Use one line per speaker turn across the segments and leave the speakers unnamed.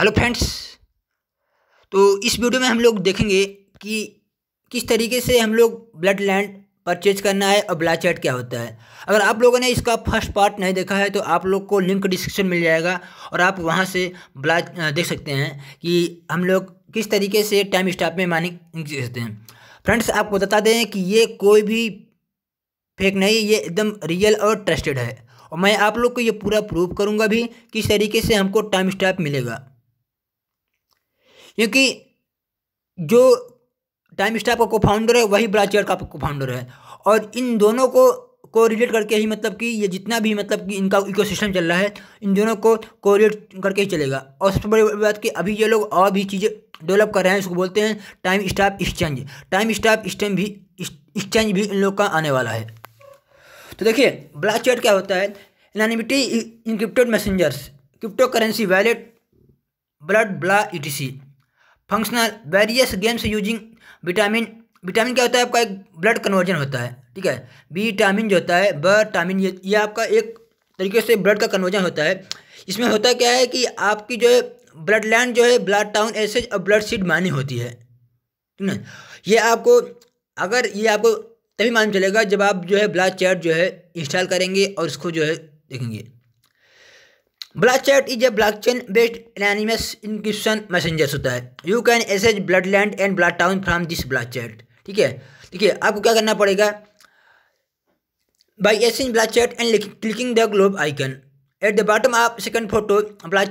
hello friends तो इस video में हम लोग देखेंगे कि किस तरीके से हम लोग ब्लड लैंड परचेज करना है और ब्लाचेट क्या होता है अगर आप लोगों ने इसका फर्स्ट पार्ट नहीं देखा है तो आप लोग को लिंक डिस्क्रिप्शन मिल जाएगा और आप वहां से ब्ला देख सकते हैं कि हम लोग किस तरीके से टाइम स्टाफ में माइनिंग सकते हैं फ्रेंड्स आपको बता दें कि ये कोई भी फेक नहीं ये एकदम रियल और ट्रस्टेड है और मैं आप लोग को ये पूरा प्रूव करूँगा भी किस तरीके से हमको टाइम स्टाफ मिलेगा क्योंकि जो टाइम स्टाफ का को फाउंडर है वही ब्राचेयर का को फाउंडर है और इन दोनों को को रिलेट करके ही मतलब कि ये जितना भी मतलब कि इनका इकोसिस्टम चल रहा है इन दोनों को कोरिलेट करके ही चलेगा और सबसे बड़ी बात कि अभी ये लोग और भी चीज़ें डेवलप कर रहे हैं इसको बोलते हैं time staff exchange time staff stem भी एक्सचेंज भी इन लोग का आने वाला है तो देखिए ब्लॉक चेट क्या होता है anonymity in crypto messengers crypto currency wallet blood bla E functional various games using vitamin vitamin क्या होता है आपका एक ब्लड कन्वर्जन होता है ठीक है विटामिन जो होता है बटामिन ये ये आपका एक तरीके से ब्लड का कन्वर्जन होता है इसमें होता क्या है कि आपकी जो है ब्लड लैंड जो है ब्लड टाउन एसेज और ब्लड सीड मानी होती है ठीक ना ये आपको अगर ये आपको तभी मालूम चलेगा जब आप जो है ब्लड चैट जो है इंस्टॉल करेंगे और उसको जो है देखेंगे chat is a block chain based anonymous encryption messengers होता है you can access blood land and blood town from this chat ठीक है देखिए आपको क्या करना पड़ेगा by accessing chat and clicking the globe icon at the bottom आप second photo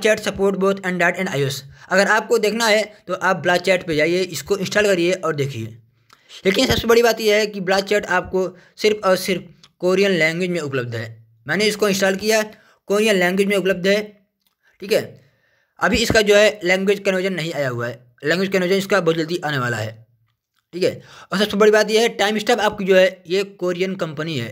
chat support both Android and iOS अगर आपको देखना है तो आप चैट पर जाइए इसको इंस्टॉल करिए और देखिए लेकिन सबसे बड़ी बात यह है कि चैट आपको सिर्फ और सिर्फ कोरियन लैंग्वेज में उपलब्ध है मैंने इसको इंस्टॉल किया कोरियन लैंग्वेज में उपलब्ध है ठीक है अभी इसका जो है लैंग्वेज कन्वर्जन नहीं आया हुआ है लैंग्वेज कन्वर्जन इसका बहुत जल्दी आने वाला है ठीक है और सबसे बड़ी बात यह है टाइम स्टॉप आपकी जो है ये कोरियन कंपनी है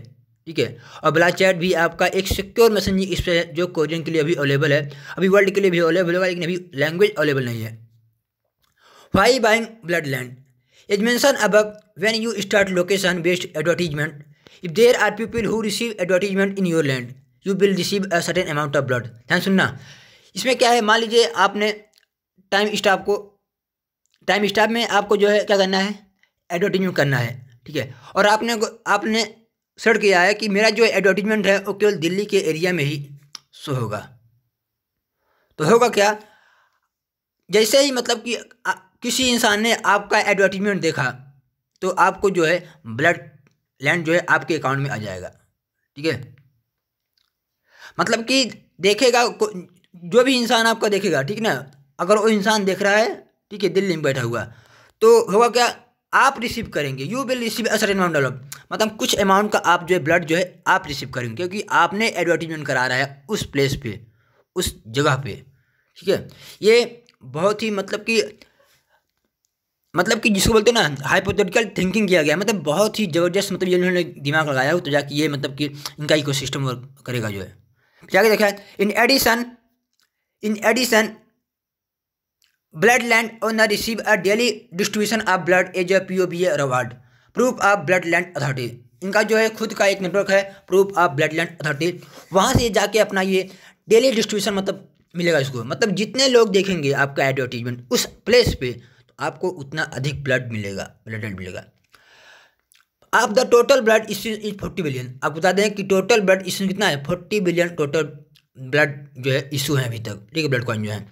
ठीक है और ब्ला चैट भी आपका एक सिक्योर मैसेज इस है जो कोरियन के लिए अभी अवेलेबल है अभी वर्ल्ड के लिए भी अवेलेबल होगा लेकिन अभी लैंग्वेज अवेलेबल नहीं है why buying blood land is mention above when you start location based advertisement if there are people who receive advertisement in your land you will receive a certain amount of blood ध्यान सुनना इसमें क्या है मान लीजिए आपने time staff को time staff में आपको जो है क्या करना है एडवर्टीजमेंट करना है ठीक है और आपने आपने सर्ट किया है कि मेरा जो एडवर्टीजमेंट है वो केवल दिल्ली के एरिया में ही शो होगा तो होगा क्या जैसे ही मतलब कि किसी इंसान ने आपका एडवर्टीजमेंट देखा तो आपको जो है ब्लड लैंड जो है आपके अकाउंट में आ जाएगा ठीक है मतलब कि देखेगा जो भी इंसान आपका देखेगा ठीक ना अगर वो इंसान देख रहा है ठीक है दिल्ली में बैठा हुआ तो होगा क्या आप रिसीव करेंगे you will receive a certain amount of मतलब कुछ अमाउंट का आप जो है ब्लड जो है आप रिसीव करेंगे क्योंकि आपने एडवर्टीजमेंट करा रहा है उस प्लेस पे उस जगह पे ठीक है ये बहुत ही मतलब कि मतलब कि जिसको बोलते हैं ना हाइपोथेटिकल थिंकिंग किया गया मतलब बहुत ही ज़बरदस्त मतलब ये उन्होंने दिमाग लगाया हो तो जाके ये मतलब कि इनका इको सिस्टम वर्क करेगा जो है जाके देखें in addition in addition blood land owner receive a daily distribution of blood as a P O B A reward proof of blood land authority इनका जो है खुद का एक नेटवर्क है proof of blood land authority वहाँ से जाके अपना ये डेली डिस्ट्रीब्यूशन मतलब मिलेगा इसको मतलब जितने लोग देखेंगे आपका एडवर्टीजमेंट उस प्लेस पे तो आपको उतना अधिक ब्लड मिलेगा ब्लड मिलेगा of the total blood is forty billion आप बता दें कि टोटल ब्लड इशू कितना है फोर्टी बिलियन टोटल ब्लड जो है इशू है अभी तक ठीक है ब्लड कॉइन जो है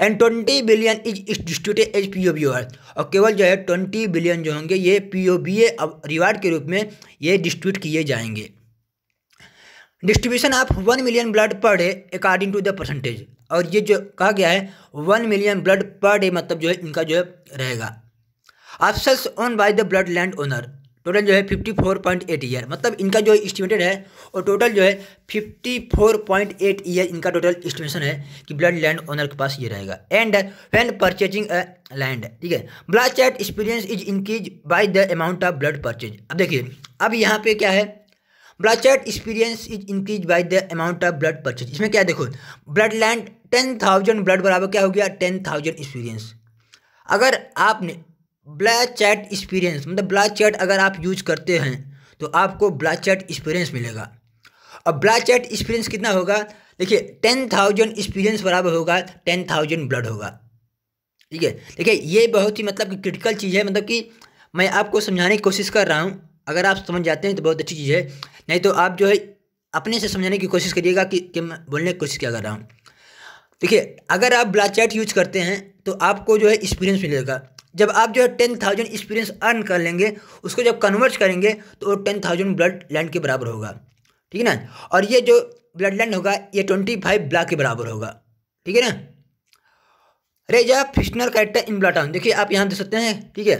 and twenty billion is is distributed as P O B R और केवल जो है ट्वेंटी बिलियन जो होंगे ये P O B A reward के रूप में ये डिस्ट्रीब्यूट किए जाएंगे distribution of one million blood per day according to the percentage और ये जो कहा गया है one million blood per day मतलब जो है इनका जो है रहेगा option own by the blood land owner total जो है fifty four point eight year मतलब इनका जो इस्टीमेटेड है और टोटल जो है fifty four point eight year इनका टोटल इस्टीमेशन है कि ब्लड लैंड ओनर के पास ये रहेगा and when purchasing a land ठीक है blood chat experience is increase by the amount of blood purchase अब देखिए अब यहाँ पे क्या है blood chat experience is increase by the amount of blood purchase इसमें क्या देखो blood land ten thousand blood बराबर क्या हो गया टेन थाउजेंड एक्सपीरियंस अगर आपने ब्लैक चैट एक्सपीरियंस मतलब ब्लैक चैट अगर आप यूज करते हैं तो आपको ब्लैक चैट एक्सपीरियंस मिलेगा अब ब्लैक चैट एक्सपीरियंस कितना होगा देखिए टेन थाउजेंड एक्सपीरियंस बराबर होगा टेन थाउजेंड ब्लड होगा ठीक है देखिए ये बहुत ही मतलब कि क्रिटिकल चीज़ है मतलब कि मैं आपको समझाने की कोशिश कर रहा हूँ अगर आप समझ जाते हैं तो बहुत अच्छी चीज़ है नहीं तो आप जो है अपने से समझाने की कोशिश करिएगा कि, कि मैं बोलने की कोशिश क्या कर रहा हूँ देखिए अगर आप ब्लैक चैट यूज करते हैं तो आपको जो है एक्सपीरियंस मिलेगा जब आप जो है टेन थाउजेंड एक्सपीरियंस अर्न कर लेंगे उसको जब कन्वर्ट करेंगे तो वो टेन थाउजेंड ब्लड लैंड के बराबर होगा ठीक है ना और ये जो ब्लड लैंड होगा ये ट्वेंटी फाइव ब्लॉक के बराबर होगा ठीक है ना रेजा फिशनर कैरेक्टर इन ब्लाटाउन देखिए आप यहाँ देख सकते हैं ठीक है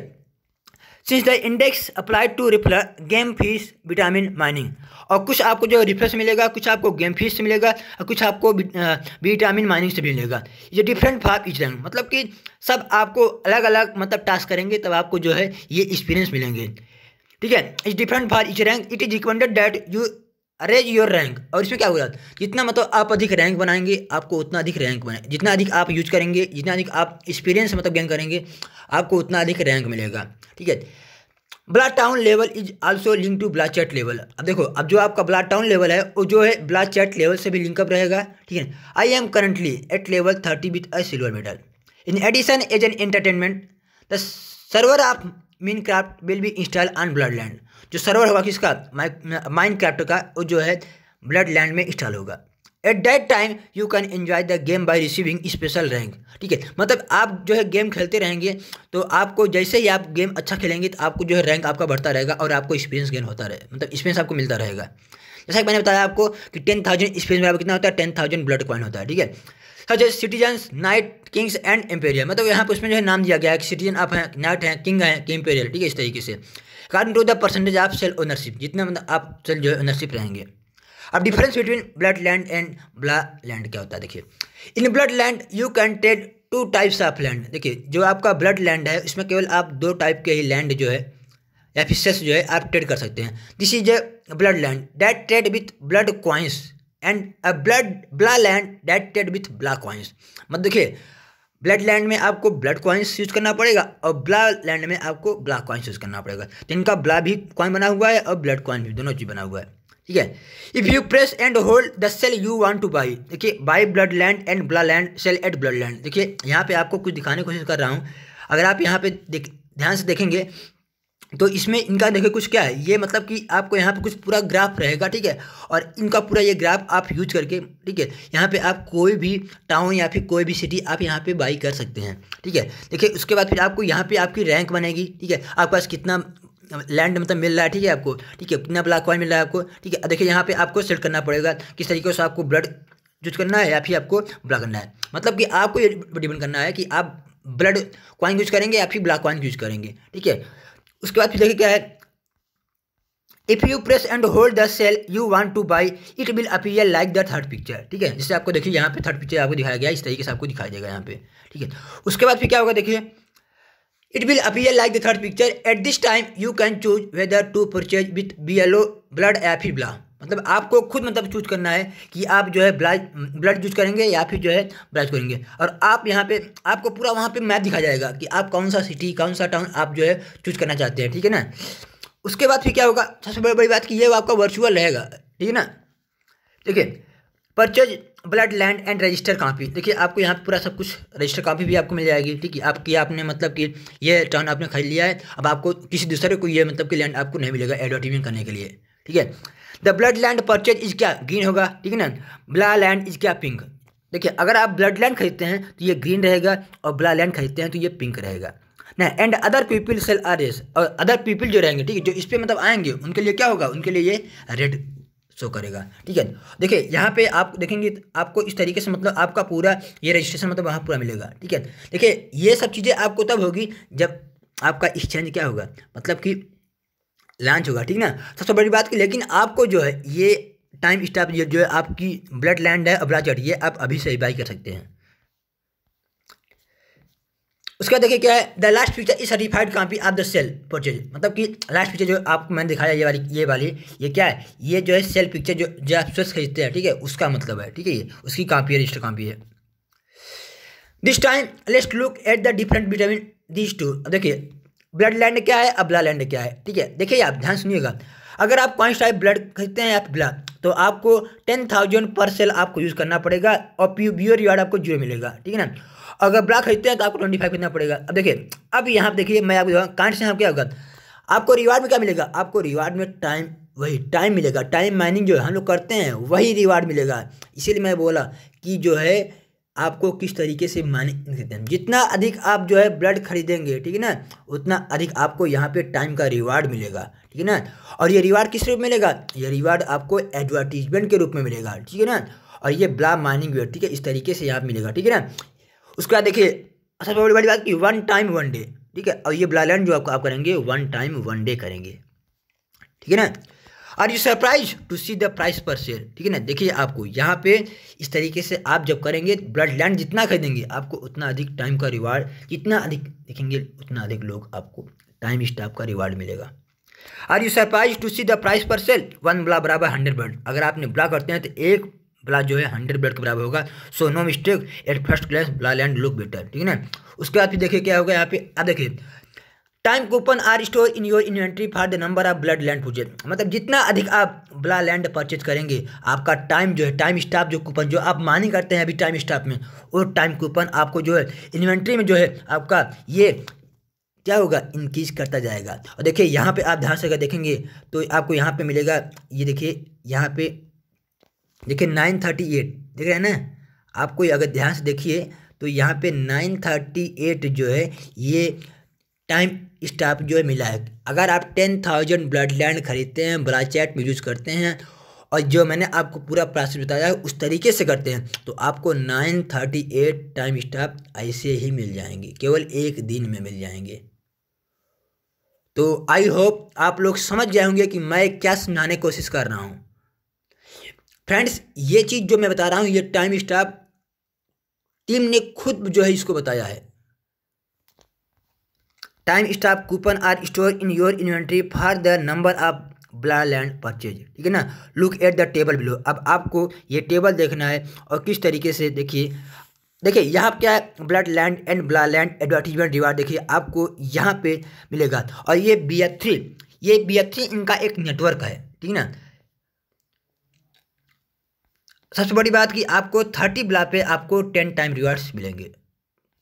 since the index applied to raffle game fees vitamin mining और कुछ आपको जो रिफ्रेश मिलेगा कुछ आपको गेम फीस से मिलेगा और कुछ आपको विटामिन माइनिंग से मिलेगा ये डिफरेंट फॉर इच रैंक मतलब कि सब आपको अलग अलग मतलब टास्क करेंगे तब आपको जो है ये एक्सपीरियंस मिलेंगे ठीक है is different for each rank it is recommended that you raise your rank और इसमें क्या होगा जितना मतलब आप अधिक रैंक बनाएंगे आपको उतना अधिक रैंक बनाए जितना अधिक आप यूज करेंगे जितना अधिक आप एक्सपीरियंस मतलब गेन करेंगे आपको उतना अधिक रैंक मिलेगा ठीक है blood town level is also link to blood chat level अब देखो अब जो आपका ब्लड टाउन लेवल है वो जो है ब्लड चैट लेवल से भी लिंकअप रहेगा ठीक है I am currently at level thirty with a silver medal in addition as an entertainment the server of Minecraft will be install on blood land जो सर्वर होगा किसका Minecraft का वो जो है ब्लड लैंड में इंस्टॉल होगा at that time you can enjoy the game by receiving special rank ठीक है मतलब आप जो है गेम खेलते रहेंगे तो आपको जैसे ही आप गेम अच्छा खेलेंगे तो आपको जो है रैंक आपका बढ़ता रहेगा और आपको एक्सपीरियंस गेन होता रहे मतलब एक्सपीरियंस आपको मिलता रहेगा जैसा कि मैंने बताया आपको कि टेन थाउजेंड एक्सपीरियंस में कितना होता है टेन थाउजेंड ब्लड क्वाइन होता है ठीक है सर जैसे citizens knight kings and imperial मतलब यहाँ पर उसमें जो है नाम दिया गया है कि सिटीजन आप हैं नाइट हैं किंग हैं कि एम्पेरियल ठीक है इस तरीके से according to the percentage of cell ownership जितना मतलब आप सेल जो है ओनरशिप रहेंगे अब difference between blood land and blah land क्या होता है देखिए in blood land you can टेड टू टाइप्स ऑफ लैंड देखिए जो आपका ब्लड लैंड है उसमें केवल आप दो टाइप के ही लैंड जो है या फिर सेस जो है आप ट्रेड कर सकते हैं this is a blood land that trade with blood coins and a blood bla land that trade with bla coins मतलब देखिए ब्लड लैंड में आपको ब्लड क्वाइंस यूज़ करना पड़ेगा और ब्ला लैंड में आपको ब्ला क्वाइंस यूज़ करना पड़ेगा तो इनका ब्ला भी क्वाइन बना हुआ है और ब्लड क्वाइन भी दोनों चीज़ बना हुआ है ठीक है if you press and hold the cell you want to buy देखिए buy blood land and blood land cell at blood land देखिए यहाँ पे आपको कुछ दिखाने की कोशिश कर रहा हूँ अगर आप यहाँ पे देख ध्यान से देखेंगे तो इसमें इनका देखिए कुछ क्या है ये मतलब कि आपको यहाँ पे कुछ पूरा ग्राफ रहेगा ठीक है और इनका पूरा ये ग्राफ आप यूज करके ठीक है यहाँ पे आप कोई भी टाउन या फिर कोई भी सिटी आप यहाँ पे बाई कर सकते हैं ठीक है देखिए उसके बाद फिर आपको यहाँ पे आपकी रैंक बनेगी ठीक है आपके पास कितना लैंड मतलब मिल रहा है ठीक है आपको ठीक है कितना ब्लैक कॉइन मिल रहा है आपको ठीक है देखिए यहाँ पे आपको सेट करना पड़ेगा किस तरीके से आपको ब्लड यूज करना है या फिर आपको ब्लॉक करना है मतलब कि आपको ये डिपेंड करना है कि आप ब्लड कॉइन यूज करेंगे या फिर ब्लैक कॉइन यूज करेंगे ठीक है उसके बाद फिर देखिए क्या है if you press and hold the cell you want to buy it will appear like the third picture ठीक है जैसे आपको देखिए यहाँ पे थर्ड पिक्चर आपको दिखाया गया इस तरीके से आपको दिखाई देगा यहाँ पे ठीक है उसके बाद फिर क्या होगा देखिए it will appear like the third picture at this time you can choose whether to purchase with बी एलो ब्लड या फिर ब्ला मतलब आपको खुद मतलब चूज करना है कि आप जो है ब्लाज ब्लड चूज करेंगे या फिर जो है ब्लाज करेंगे और आप यहाँ पे आपको पूरा वहाँ पे मैप दिखा जाएगा कि आप कौन सा सिटी कौन सा टाउन आप जो है चूज करना चाहते हैं ठीक है ना उसके बाद फिर क्या होगा सबसे बड़ी बड़ी बात कि ये आपका वर्चुअल रहेगा ठीक है ना देखिए purchase blood land and register copy देखिए आपको यहाँ पे पूरा सब कुछ रजिस्टर कापी भी आपको मिल जाएगी ठीक है आपकी आपने मतलब कि ये टर्न आपने खरीद लिया है अब आपको किसी दूसरे को ये मतलब कि लैंड आपको नहीं मिलेगा एडवर्टीजमेंट करने के लिए ठीक है the blood land purchase is क्या ग्रीन होगा ठीक है ना ब्ला लैंड इज क्या पिंक देखिए अगर आप ब्लड लैंड खरीदते हैं तो ये ग्रीन रहेगा और ब्ला लैंड खरीदते हैं तो ये पिंक रहेगा ना and other people cell are S और अदर पीपल जो रहेंगे ठीक है जो इस पर मतलब आएंगे उनके लिए क्या होगा उनके लिए ये रेड शो करेगा ठीक है देखिए यहाँ पे आप देखेंगे आपको इस तरीके से मतलब आपका पूरा ये रजिस्ट्रेशन मतलब वहाँ पूरा मिलेगा ठीक है देखिए ये सब चीज़ें आपको तब होगी जब आपका एक्सचेंज क्या होगा मतलब कि लॉन्च होगा ठीक ना सबसे बड़ी बात की लेकिन आपको जो है ये टाइम स्टाफ जो है आपकी ब्लड लैंड है अब्राचर ये आप अभी से बाई कर सकते हैं उसके बाद देखिए क्या है the last picture is certified copy of the cell purchase मतलब कि लास्ट पिक्चर जो आपको मैंने दिखाया ये वाली ये वाली ये क्या है ये जो है सेल पिक्चर जो जो आप स्वस्थ खरीदते हैं ठीक है उसका मतलब है ठीक है ये उसकी कॉपी है रजिस्टर कॉपी है this time let's look at the different vitamin this too देखिए ब्लड लैंड क्या है अबला लैंड क्या है ठीक है देखिए आप ध्यान सुनिएगा अगर आप पाँच टाइप ब्लड खरीदते हैं आप ब्लड तो आपको टेन थाउजेंड पर सेल आपको यूज़ करना पड़ेगा और प्यू बी रिवार्ड आपको जीरो मिलेगा ठीक है ना अगर ब्लॉक खरीदते हैं तो आपको ट्वेंटी फाइव खरीदना पड़ेगा अब देखिए अब यहाँ पर देखिए मैं आपको कांट से आपके अवगत आपको रिवार्ड में क्या मिलेगा आपको रिवार्ड में टाइम वही टाइम मिलेगा टाइम माइनिंग जो है हम लोग करते हैं वही रिवार्ड मिलेगा इसीलिए मैं बोला कि जो है आपको किस तरीके से माइनिंग देते हैं जितना अधिक आप जो है ब्लड खरीदेंगे ठीक है ना उतना अधिक आपको यहाँ पे टाइम का रिवार्ड मिलेगा ठीक है ना और ये रिवार्ड किस रूप में मिलेगा ये रिवार्ड आपको एडवर्टीजमेंट के रूप में मिलेगा ठीक है ना और ये ब्ला माइनिंग वेट ठीक है इस तरीके से यहाँ मिलेगा ठीक है ना उसके बाद देखिए अच्छा, सबसे बड़ी बड़ी बात कि वन टाइम वन डे ठीक है और ये ब्लाइलैंड जो आपको आप करेंगे वन टाइम वन डे करेंगे ठीक है ना are you surprise to see the price per share ठीक है ना देखिए आपको यहाँ पे इस तरीके से आप जब करेंगे ब्लड लैंड जितना खरीदेंगे आपको उतना अधिक टाइम का रिवार्ड जितना अधिक देखेंगे उतना अधिक लोग आपको टाइम स्टाफ का रिवार्ड मिलेगा are you surprise to see the price per cell one blah बराबर हंड्रेड बर्ड अगर आपने ब्ला करते हैं तो एक ब्ला जो है हंड्रेड ब्लड के बराबर होगा so no mistake at first class blah land look better ठीक है ना उसके बाद फिर देखिए क्या होगा यहाँ पे आप देखिए time coupon are store in your inventory for the number of blood land project मतलब जितना अधिक आप ब्ला लैंड परचेज करेंगे आपका टाइम जो है टाइम स्टाफ जो कूपन जो आप मानी करते हैं अभी टाइम स्टाफ में वो टाइम कूपन आपको जो है इन्वेंट्री में जो है आपका ये क्या होगा इंक्रीज करता जाएगा और देखिए यहाँ पे आप ध्यान से अगर देखेंगे तो आपको यहाँ पे मिलेगा ये देखिए यहाँ पे देखिए नाइन थर्टी एट देख रहे हैं ना आपको अगर ध्यान से देखिए तो यहाँ पे नाइन थर्टी एट जो है ये टाइम स्टाफ जो है मिला है अगर आप टेन थाउजेंड ब्लड लैंड खरीदते हैं चैट में यूज़ करते हैं और जो मैंने आपको पूरा प्रोसेस बताया है उस तरीके से करते हैं तो आपको nine thirty eight time staff ऐसे ही मिल जाएंगे केवल एक दिन में मिल जाएंगे तो आई होप आप लोग समझ गए होंगे कि मैं क्या समझाने की कोशिश कर रहा हूँ फ्रेंड्स ये चीज़ जो मैं बता रहा हूँ ये टाइम स्टाफ टीम ने खुद जो है इसको बताया है time staff coupon are store in your inventory for the number of blah land purchase ठीक है ना look at the table below अब आपको ये टेबल देखना है और किस तरीके से देखिए देखिए यहाँ क्या है blood land and blah land advertisement reward देखिए आपको यहाँ पे मिलेगा और ये बी थ्री ये बी थ्री इनका एक नेटवर्क है ठीक है ना सबसे बड़ी बात कि आपको थर्टी ब्लड पे आपको टेन टाइम रिवार्ड्स मिलेंगे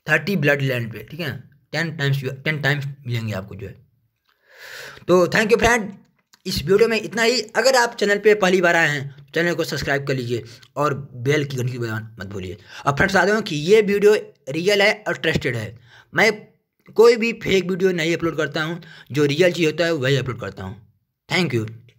थर्टी ब्लड लैंड पे ठीक है टेन टाइम्स टेन टाइम्स मिलेंगे आपको जो है तो थैंक यू फ्रेंड इस वीडियो में इतना ही अगर आप चैनल पे पहली बार आए हैं तो चैनल को सब्सक्राइब कर लीजिए और बेल की घंटी बजाना मत भूलिए अब फ्रेंड्स बता दूँ कि ये वीडियो रियल है और ट्रस्टेड है मैं कोई भी फेक वीडियो नहीं अपलोड करता हूँ जो रियल चीज़ होता है वही अपलोड करता हूँ थैंक यू